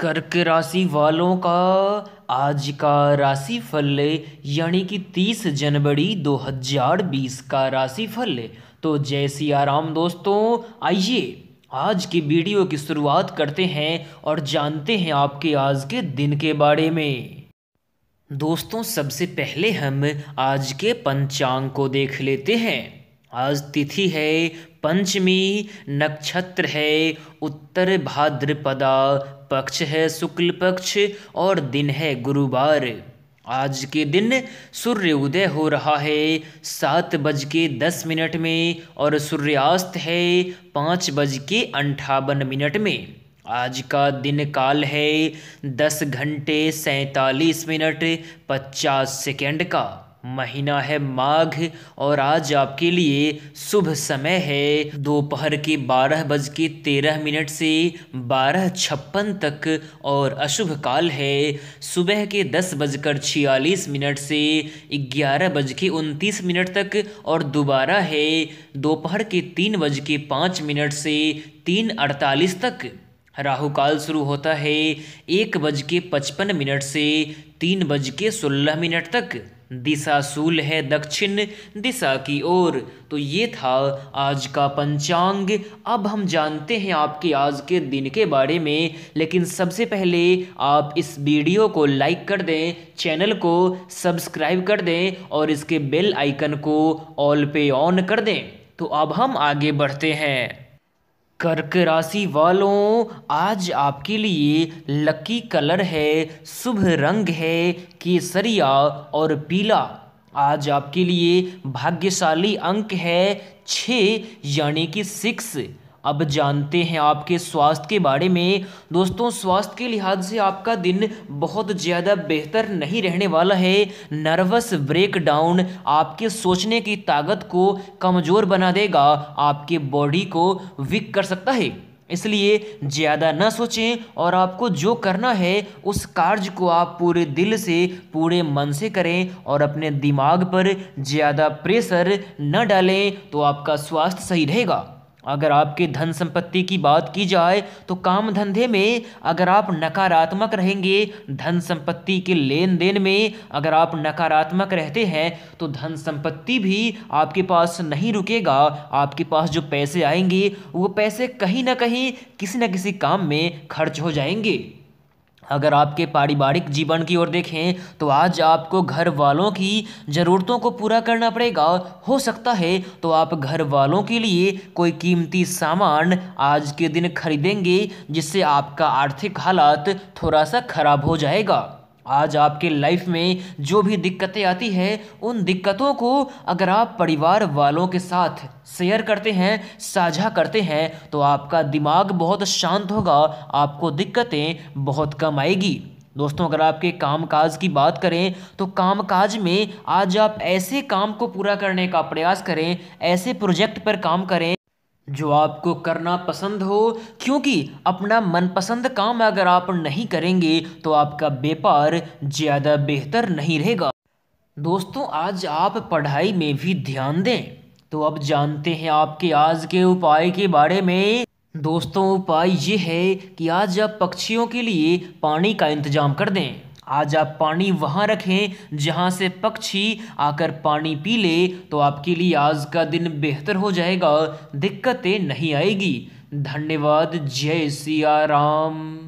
कर्क राशि वालों का आज का राशि फल यानी कि 30 जनवरी 2020 का राशि फल तो जय आराम दोस्तों आइए आज की वीडियो की शुरुआत करते हैं और जानते हैं आपके आज के दिन के बारे में दोस्तों सबसे पहले हम आज के पंचांग को देख लेते हैं आज तिथि है पंचमी नक्षत्र है उत्तर भाद्रपदा पक्ष है शुक्ल पक्ष और दिन है गुरुवार आज के दिन सूर्य उदय हो रहा है सात बज के दस मिनट में और सूर्यास्त है पाँच बज के अंठावन मिनट में आज का दिन काल है दस घंटे सैंतालीस मिनट पचास सेकेंड का महीना है माघ और आज आपके लिए शुभ समय है दोपहर के बारह बज के तेरह मिनट से बारह छप्पन तक और अशुभ काल है सुबह के दस बजकर छियालीस मिनट से ग्यारह बज के उनतीस मिनट तक और दोबारा है दोपहर के तीन बज के पाँच मिनट से तीन अड़तालीस तक राहु काल शुरू होता है एक बज के पचपन मिनट से तीन बज के सोलह मिनट तक दिशा सूल है दक्षिण दिशा की ओर तो ये था आज का पंचांग अब हम जानते हैं आपके आज के दिन के बारे में लेकिन सबसे पहले आप इस वीडियो को लाइक कर दें चैनल को सब्सक्राइब कर दें और इसके बेल आइकन को ऑल पे ऑन कर दें तो अब हम आगे बढ़ते हैं कर्क राशि वालों आज आपके लिए लकी कलर है शुभ रंग है केसरिया और पीला आज आपके लिए भाग्यशाली अंक है छ यानी कि सिक्स अब जानते हैं आपके स्वास्थ्य के बारे में दोस्तों स्वास्थ्य के लिहाज से आपका दिन बहुत ज़्यादा बेहतर नहीं रहने वाला है नर्वस ब्रेकडाउन आपके सोचने की ताकत को कमज़ोर बना देगा आपके बॉडी को वीक कर सकता है इसलिए ज़्यादा न सोचें और आपको जो करना है उस कार्य को आप पूरे दिल से पूरे मन से करें और अपने दिमाग पर ज़्यादा प्रेशर न डालें तो आपका स्वास्थ्य सही रहेगा अगर आपके धन संपत्ति की बात की जाए तो काम धंधे में अगर आप नकारात्मक रहेंगे धन संपत्ति के लेन देन में अगर आप नकारात्मक रहते हैं तो धन संपत्ति भी आपके पास नहीं रुकेगा आपके पास जो पैसे आएंगे वो पैसे कहीं ना कहीं किसी न किसी काम में खर्च हो जाएंगे अगर आपके पारिवारिक जीवन की ओर देखें तो आज आपको घर वालों की ज़रूरतों को पूरा करना पड़ेगा हो सकता है तो आप घर वालों के लिए कोई कीमती सामान आज के दिन खरीदेंगे जिससे आपका आर्थिक हालात थोड़ा सा ख़राब हो जाएगा आज आपके लाइफ में जो भी दिक्कतें आती हैं उन दिक्कतों को अगर आप परिवार वालों के साथ शेयर करते हैं साझा करते हैं तो आपका दिमाग बहुत शांत होगा आपको दिक्कतें बहुत कम आएगी दोस्तों अगर आपके कामकाज की बात करें तो कामकाज में आज आप ऐसे काम को पूरा करने का प्रयास करें ऐसे प्रोजेक्ट पर काम करें जो आपको करना पसंद हो क्योंकि अपना मनपसंद काम अगर आप नहीं करेंगे तो आपका व्यापार ज़्यादा बेहतर नहीं रहेगा दोस्तों आज आप पढ़ाई में भी ध्यान दें तो अब जानते हैं आपके आज के उपाय के बारे में दोस्तों उपाय ये है कि आज आप पक्षियों के लिए पानी का इंतजाम कर दें आज आप पानी वहाँ रखें जहाँ से पक्षी आकर पानी पी ले तो आपके लिए आज का दिन बेहतर हो जाएगा दिक्कतें नहीं आएगी धन्यवाद जय सिया राम